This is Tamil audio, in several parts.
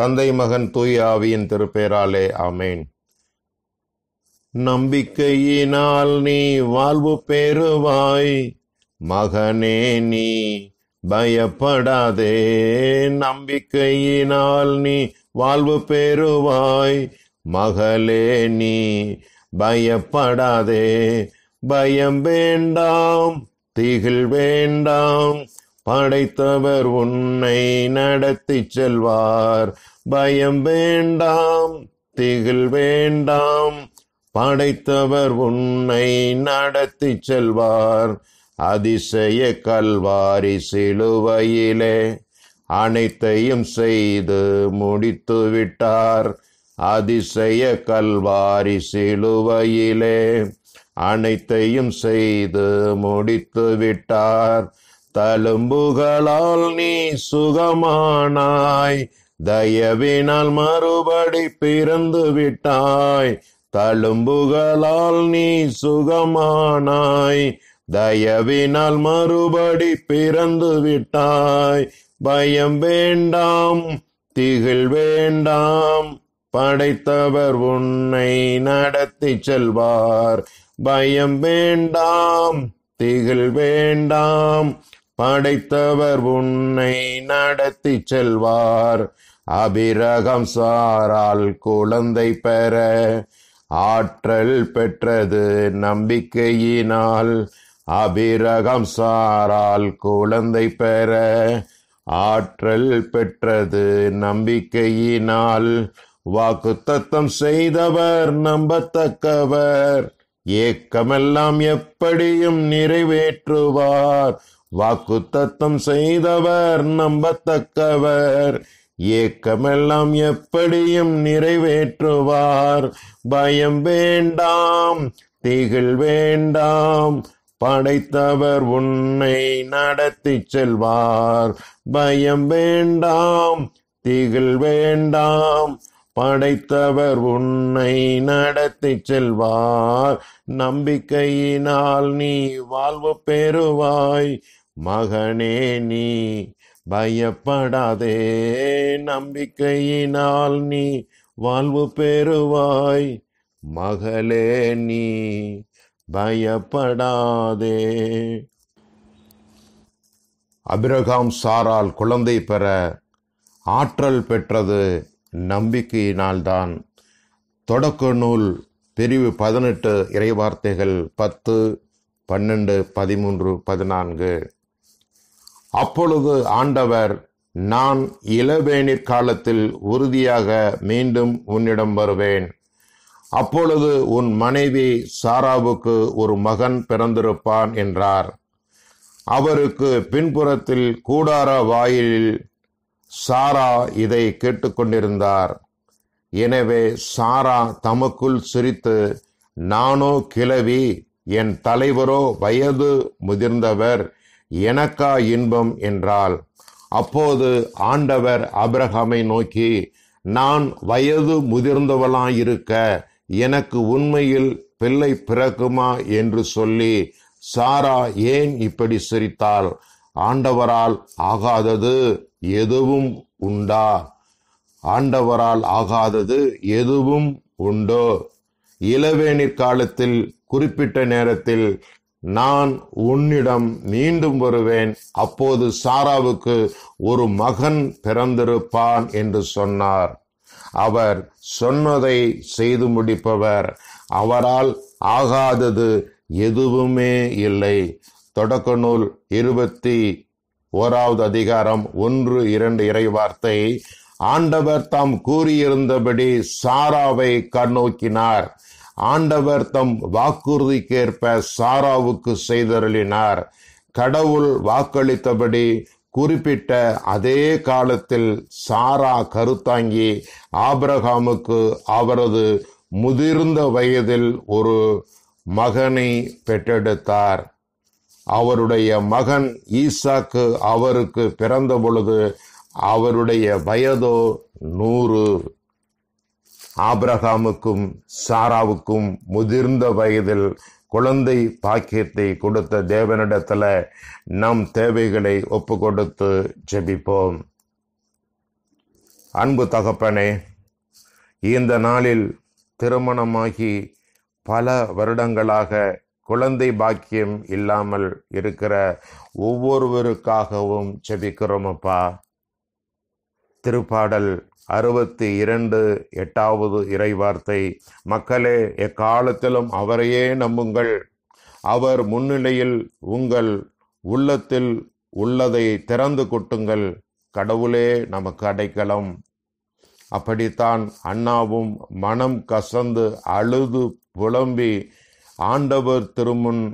தந்தை மகன் தூய ஆவியின் திருப்பேராலே ஆமேன் நம்பிக்கையினால் நீ வாழ்வு பெறுவாய் மகனே நீ பயப்படாதே நம்பிக்கையினால் நீ வாழ்வு பெறுவாய் மகளே நீ பயப்படாதே பயம் வேண்டாம் திகில் வேண்டாம் படைத்தவர் உன்னை நடத்தி செல்வார் பயம் வேண்டாம் திகில் வேண்டாம் படைத்தவர் உன்னை நடத்தி செல்வார் அதிசய கல்வாரி சிலுவையிலே அனைத்தையும் செய்து முடித்து விட்டார் அதிசய கல்வாரி சிலுவையிலே அனைத்தையும் செய்து முடித்து விட்டார் தழும்புகளால் நீ சுகமானாய் தயவினால் மறுபடி பிறந்து விட்டாய் தழும்புகளால் நீ சுகமானாய் தயவினால் மறுபடி பிறந்து விட்டாய் பயம் வேண்டாம் திகில் வேண்டாம் படைத்தவர் உன்னை நடத்தி செல்வார் பயம் வேண்டாம் திகில் வேண்டாம் படைத்தவர் உன்னை நடத்தி செல்வார் அபிரகம் சாரால் குழந்தை பெற ஆற்றல் பெற்றது நம்பிக்கையினால் அபிரகம் சாரால் குழந்தை பெற ஆற்றல் பெற்றது நம்பிக்கையினால் வாக்குத்தத்தம் செய்தவர் நம்பத்தக்கவர் ஏக்கமெல்லாம் எப்படியும் நிறைவேற்றுவார் வாக்கு தத்தம் செய்தவர் நம்பத்தக்கவர் ஏக்கமெல்லாம் எப்படியும் நிறைவேற்றுவார் பயம் வேண்டாம் திகில் வேண்டாம் படைத்தவர் உன்னை நடத்தி செல்வார் பயம் வேண்டாம் திகில் வேண்டாம் படைத்தவர் உன்னை நடத்தி செல்வார் நம்பிக்கையினால் நீ வாழ்வு பெறுவாய் மகனே நீ பயப்படாதே நம்பிக்கையினால் நீ வாழ்வு பெறுவாய் மகளே நீ பயப்படாதே அபிரகாம் சாரால் குழந்தை பெற ஆற்றல் பெற்றது நம்பிக்கையினால்தான் தொடக்க நூல் பிரிவு பதினெட்டு இறைவார்த்தைகள் பத்து பன்னெண்டு பதிமூன்று பதினான்கு அப்பொழுது ஆண்டவர் நான் இளவேணிற் காலத்தில் உறுதியாக மீண்டும் உன்னிடம் வருவேன் அப்பொழுது உன் மனைவி சாராவுக்கு ஒரு மகன் பிறந்திருப்பான் என்றார் அவருக்கு பின்புறத்தில் கூடார வாயிலில் சாரா இதை கேட்டுக்கொண்டிருந்தார் எனவே சாரா தமக்குள் சிரித்து நானோ கிளவி என் தலைவரோ வயது முதிர்ந்தவர் எனக்கா இன்பம் என்றால் அப்போது ஆண்டவர் அப்ரஹாமை நோக்கி நான் வயது முதிர்ந்தவளாயிருக்க எனக்கு உண்மையில் பிள்ளை பிறக்குமா என்று சொல்லி சாரா ஏன் இப்படி சிரித்தாள் ஆண்டவரால் ஆகாதது எதுவும் உண்டா ஆண்டவரால் ஆகாதது எதுவும் உண்டோ இளவேநீர் காலத்தில் குறிப்பிட்ட நேரத்தில் நான் உன்னிடம் மீண்டும் வருவேன் அப்போது சாராவுக்கு ஒரு மகன் பிறந்திருப்பான் என்று சொன்னார் அவர் சொன்னதை செய்து முடிப்பவர் அவரால் ஆகாதது எதுவுமே இல்லை தொடக்க நூல் இருபத்தி ஓராவது அதிகாரம் ஒன்று இரண்டு இறைவார்த்தை ஆண்டவர் தாம் கூறியிருந்தபடி சாராவை கண்ணோக்கினார் ஆண்டவர் தம் வாக்குறுதிக்கேற்ப சாராவுக்கு செய்தருளினார் கடவுள் வாக்களித்தபடி குறிப்பிட்ட அதே காலத்தில் சாரா கருத்தாங்கி ஆபிரகாமுக்கு அவரது முதிர்ந்த வயதில் ஒரு மகனை பெற்றெடுத்தார் அவருடைய மகன் ஈசாக்கு அவருக்கு பிறந்த பொழுது அவருடைய வயதோ நூறு ஆப்ரஹாமுக்கும் சாராவுக்கும் முதிர்ந்த வயதில் குழந்தை பாக்கியத்தை கொடுத்த தேவனிடத்தில் நம் தேவைகளை ஒப்பு கொடுத்து ஜெபிப்போம் அன்பு தகப்பனே இந்த நாளில் திருமணமாகி பல வருடங்களாக குழந்தை பாக்கியம் இல்லாமல் இருக்கிற ஒவ்வொருவருக்காகவும் செபிக்கிறோம் அப்பா திருப்பாடல் அறுபத்தி இரண்டு எட்டாவது இறைவார்த்தை மக்களே எக்காலத்திலும் அவரையே நம்புங்கள் அவர் முன்னிலையில் உங்கள் உள்ளத்தில் உள்ளதை திறந்து கொட்டுங்கள் கடவுளே நமக்கு அடைக்கலம் அப்படித்தான் அண்ணாவும் மனம் கசந்து அழுது புலம்பி ஆண்டவர் திருமுன்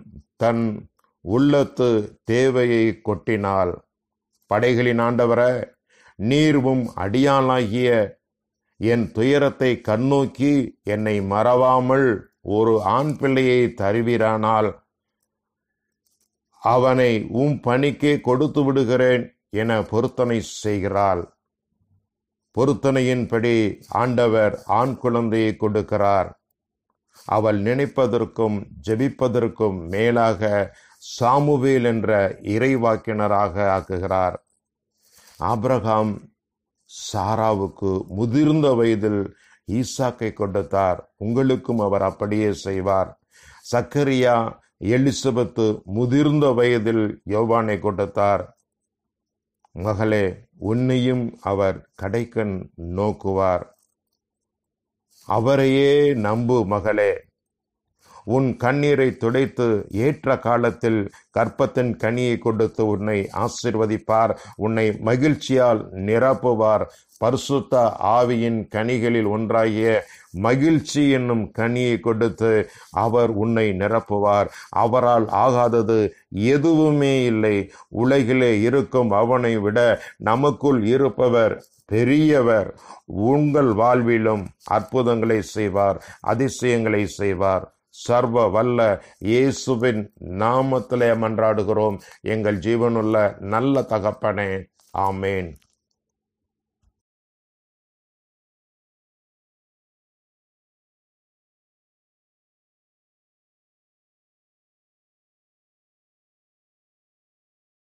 தன் உள்ளத்து தேவையை கொட்டினால் படைகளின் ஆண்டவர நீர்வும் அடியானாகிய என் துயரத்தை கண்ணோக்கி என்னை மறவாமல் ஒரு ஆண் பிள்ளையை தருவீரானால் அவனை உம் பணிக்கே கொடுத்து விடுகிறேன் என பொருத்தனை செய்கிறாள் பொருத்தனையின்படி ஆண்டவர் ஆண் குழந்தையை கொடுக்கிறார் அவள் நினைப்பதற்கும் ஜெபிப்பதற்கும் மேலாக சாமுவேல் என்ற இறைவாக்கினராக ஆக்குகிறார் ஆப்ரகாம் சாராவுக்கு முதிர்ந்த வயதில் ஈசாக்கை கொடுத்தார் உங்களுக்கும் அவர் அப்படியே செய்வார் சக்கரியா எலிசபெத்து முதிர்ந்த வயதில் யோவானை கொடுத்தார் மகளே உன்னையும் அவர் கடைக்கண் நோக்குவார் அவரையே நம்பு மகளே உன் கண்ணீரை துடைத்து ஏற்ற காலத்தில் கற்பத்தின் கனியை கொடுத்து உன்னை ஆசிர்வதிப்பார் உன்னை மகிழ்ச்சியால் நிரப்புவார் பரிசுத்த ஆவியின் கனிகளில் ஒன்றாகிய மகிழ்ச்சி என்னும் கனியை கொடுத்து அவர் உன்னை நிரப்புவார் அவரால் ஆகாதது எதுவுமே இல்லை உலகிலே இருக்கும் அவனை விட நமக்குள் இருப்பவர் பெரியவர் உங்கள் வாழ்விலும் அற்புதங்களை செய்வார் அதிசயங்களை செய்வார் சர்வ வல்ல இயேசுவின் நாமத்திலே மன்றாடுகிறோம் எங்கள் ஜீவனுள்ள நல்ல தகப்பனே ஆமேன்